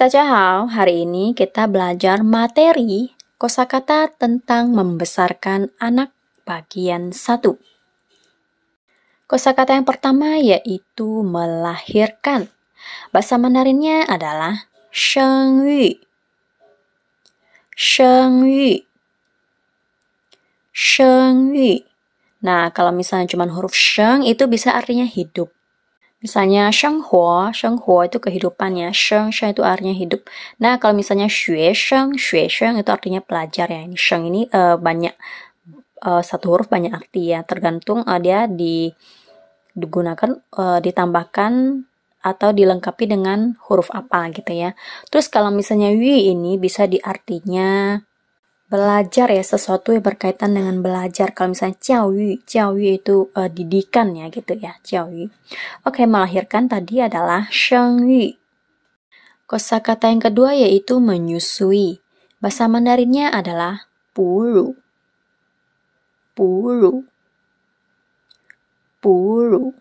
Tajahau, hari ini kita belajar materi kosakata tentang membesarkan anak bagian 1. Kosakata yang pertama yaitu melahirkan. Bahasa Mandarinnya adalah sheng yu. Sheng yu. Sheng yu. Nah, kalau misalnya cuma huruf sheng itu bisa artinya hidup. Misalnya sheng huo, sheng huo itu kehidupannya, sheng, sheng itu artinya hidup. Nah, kalau misalnya xue sheng, xue sheng itu artinya pelajar ya. Ini sheng ini uh, banyak uh, satu huruf banyak arti ya, tergantung uh, dia di digunakan uh, ditambahkan atau dilengkapi dengan huruf apa gitu ya. Terus kalau misalnya yu ini bisa diartinya belajar ya sesuatu yang berkaitan dengan belajar kalau misalnya ciawi ciawi itu uh, didikan ya gitu ya ciawi oke melahirkan tadi adalah shengyu kosakata yang kedua yaitu menyusui bahasa Mandarinnya adalah puru puru puru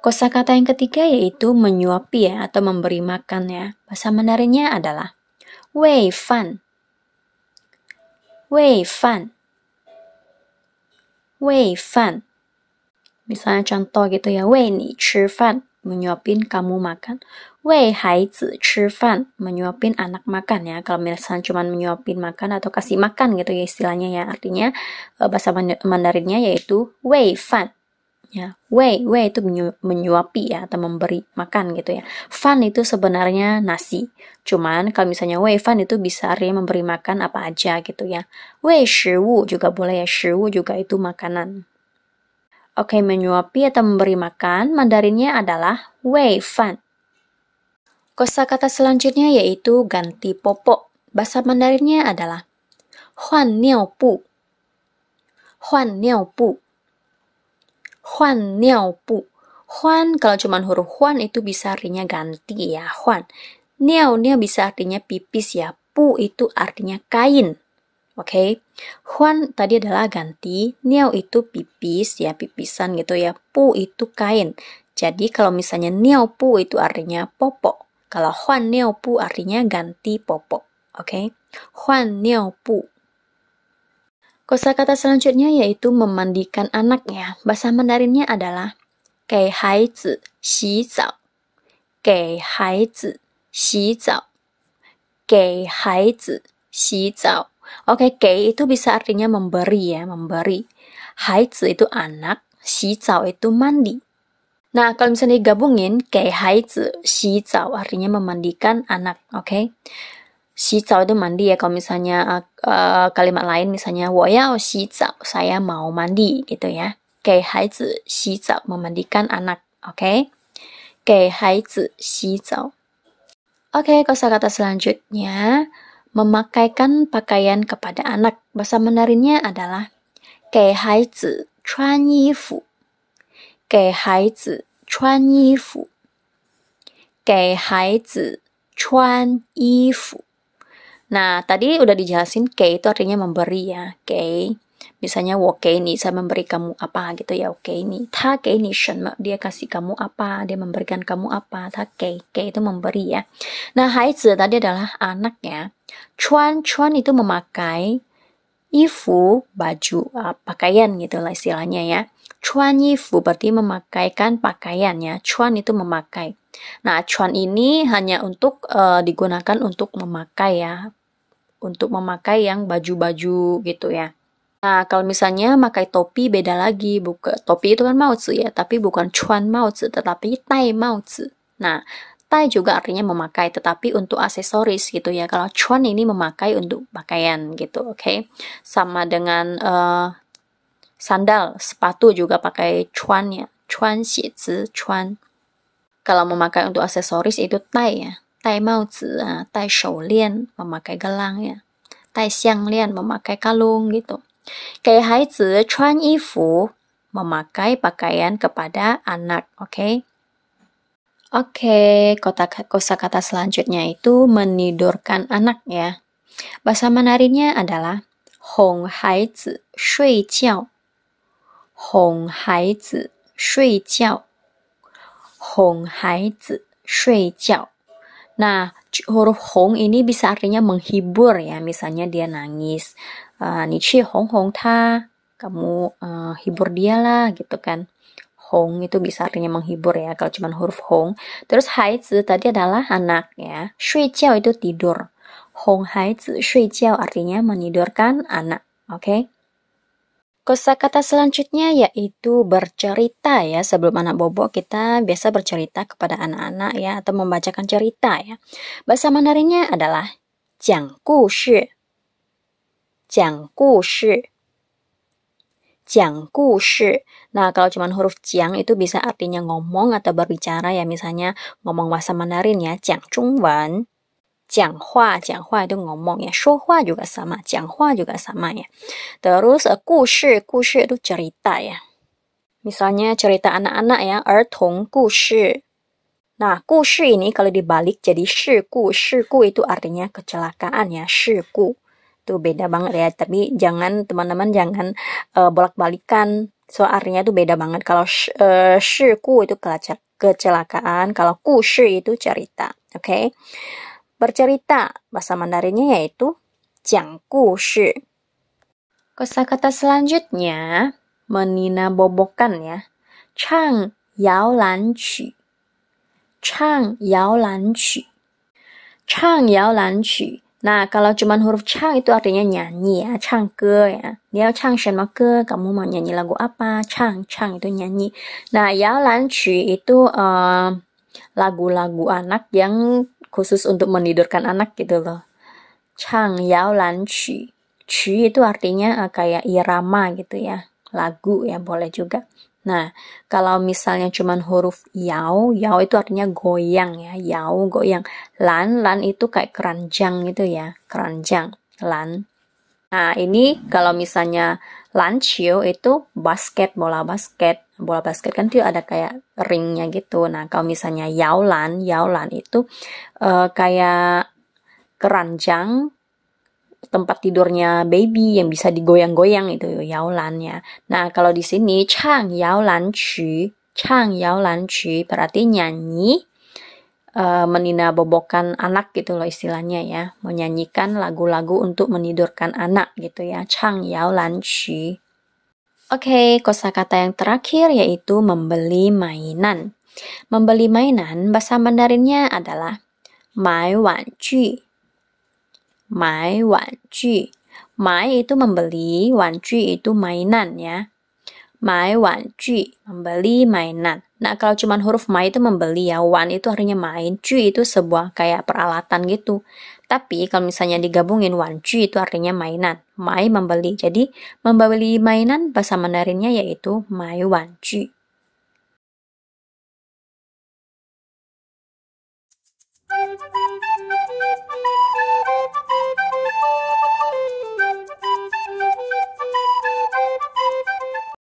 kosakata yang ketiga yaitu menyuapi ya atau memberi makan ya bahasa Mandarinnya adalah wei fan 喂饭喂饭 misalnya contoh gitu ya wei ni chi menyuapin kamu makan wei hai zi chi menyuapin anak makan ya kalau misalnya cuma menyuapin makan atau kasih makan gitu ya istilahnya ya artinya bahasa Mandarinnya yaitu wei ya Wei, wei itu menyu menyuapi ya atau memberi makan gitu ya. Fan itu sebenarnya nasi. Cuman kalau misalnya wei fan itu bisa artinya memberi makan apa aja gitu ya. Wei shiwu juga boleh ya, shiwu juga itu makanan. Oke, okay, menyuapi atau memberi makan Mandarinnya adalah wei fan. Kosakata selanjutnya yaitu ganti popok. Bahasa Mandarinnya adalah huan niao pu. Huan niao pu. Huan niao bu. Huan kalau cuma huruf huan itu bisa artinya ganti ya, huan. Niao niao bisa artinya pipis ya, pu itu artinya kain. Oke. Okay? Huan tadi adalah ganti, niao itu pipis ya, pipisan gitu ya. Pu itu kain. Jadi kalau misalnya niao pu itu artinya popok. Kalau huan niao pu artinya ganti popok. Oke. Okay? Huan niao pu. Kosa kata selanjutnya yaitu memandikan anaknya. Bahasa Mandarinnya adalah kei Kei Kei hai hai hai zi zi zi xi xi xi zao. zao. Oke, okay, kei itu bisa artinya memberi ya, memberi. Hai zi itu anak, xi zao itu mandi. Nah, kalau misalnya digabungin, kei hai zi xi zao artinya memandikan anak, oke? Okay? 洗澡 itu mandi ya kalau misalnya uh, kalimat lain misalnya 我要洗澡 saya mau mandi gitu ya 给孩子洗澡 memandikan anak oke okay? 给孩子洗澡 Oke, okay, kosakata selanjutnya memakaikan pakaian kepada anak. Bahasa Mandarinnya adalah 给孩子穿衣服.给孩子穿衣服.给孩子穿衣服。给孩子穿衣服。Nah, tadi udah dijelasin k itu artinya memberi ya, k Misalnya wo ini saya memberi kamu apa gitu ya, oke ini. Ta k ini shen, dia kasih kamu apa, dia memberikan kamu apa, ta k k itu memberi ya. Nah, hai haizi tadi adalah anak ya. Chuan, chuan itu memakai ifu baju uh, pakaian gitu lah istilahnya ya. Chuan ifu berarti memakaikan pakaian ya. Chuan itu memakai. Nah, chuan ini hanya untuk uh, digunakan untuk memakai ya untuk memakai yang baju-baju gitu ya. Nah, kalau misalnya memakai topi beda lagi. Buka, topi itu kan maozi ya, tapi bukan cuan maozi, tetapi tai maozi. Nah, tai juga artinya memakai, tetapi untuk aksesoris gitu ya. Kalau cuan ini memakai untuk pakaian gitu, oke. Okay? Sama dengan uh, sandal, sepatu juga pakai cuan ya. Cuan, xi zi, cuan. Kalau memakai untuk aksesoris itu tai ya. 戴帽子啊, tai gelang ya, kalung gitu. pakaian kepada anak, Okay? kota kosa kata selanjutnya itu menidurkan anak ya. Bahasa Mandarinnya adalah hong hai zi shui jiao. Hong hai zi shui jiao. Hong hai zi shui jiao. Nah, huruf Hong ini bisa artinya menghibur ya, misalnya dia nangis. Uh, ah, Nichi Hong Hong Ta, kamu uh, hibur dia lah gitu kan. Hong itu bisa artinya menghibur ya kalau cuma huruf Hong. Terus Hai zi tadi adalah anak ya. Shui jiao itu tidur. Hong Hai zi shui jiao artinya menidurkan anak. Oke. Okay? Kosa kata selanjutnya yaitu bercerita ya. Sebelum anak bobo kita biasa bercerita kepada anak-anak ya atau membacakan cerita ya. Bahasa Mandarinnya adalah jiang ku shi. Jiang ku Jiang ku Nah, kalau cuma huruf jiang itu bisa artinya ngomong atau berbicara ya. Misalnya ngomong bahasa Mandarin ya, jiang chung Jang Hua, itu ngomong ya. Shou juga sama, Jang juga sama ya. Terus uh, eh, kushi, itu cerita ya. Misalnya cerita anak-anak ya, ertong kushi. Nah, kushi ini kalau dibalik jadi shiku. Shiku itu artinya kecelakaan ya, shiku. Itu beda banget ya, tapi jangan teman-teman jangan uh, bolak-balikan. So artinya itu beda banget. Kalau uh, shiku eh, itu kecelakaan, kalau kushi itu cerita. Oke. Okay? bercerita. Bahasa Mandarinnya yaitu Kosa kata selanjutnya menina bobokan ya. Chang yao lan qi. Chang yao lan qi. Chang yao lan qi. Nah, kalau cuman huruf chang itu artinya nyanyi ya, chang ke ya. Dia chang shenme ke, kamu mau nyanyi lagu apa? Chang, chang itu nyanyi. Nah, yao lan qi itu uh, lagu-lagu anak yang khusus untuk menidurkan anak gitu loh Chang Yao Lan Qi Qi itu artinya uh, kayak irama gitu ya, lagu ya boleh juga. Nah, kalau misalnya cuman huruf yao, yao itu artinya goyang ya, yao goyang. Lan, lan itu kayak keranjang gitu ya, keranjang, lan. Nah, ini kalau misalnya lancio itu basket, bola basket. Bola basket kan dia ada kayak ringnya gitu. Nah, kalau misalnya yaulan, yaulan itu uh, kayak keranjang tempat tidurnya baby yang bisa digoyang-goyang itu yaulannya. Nah, kalau di sini chang yaulan qu, chang yaulan qu berarti nyanyi uh, bobokan anak gitu loh istilahnya ya menyanyikan lagu-lagu untuk menidurkan anak gitu ya Chang Yao Lan Oke, okay, kosakata yang terakhir yaitu membeli mainan. Membeli mainan bahasa Mandarinnya adalah mai wan ju. Mai wan ju. Mai itu membeli, wan ju itu mainan ya. Mai wan ju, membeli mainan. Nah, kalau cuma huruf ma itu membeli ya, wan itu artinya main, cuy itu sebuah kayak peralatan gitu. Tapi kalau misalnya digabungin wan cuy itu artinya mainan, mai membeli. Jadi, membeli mainan bahasa Mandarinnya yaitu mai wan cuy.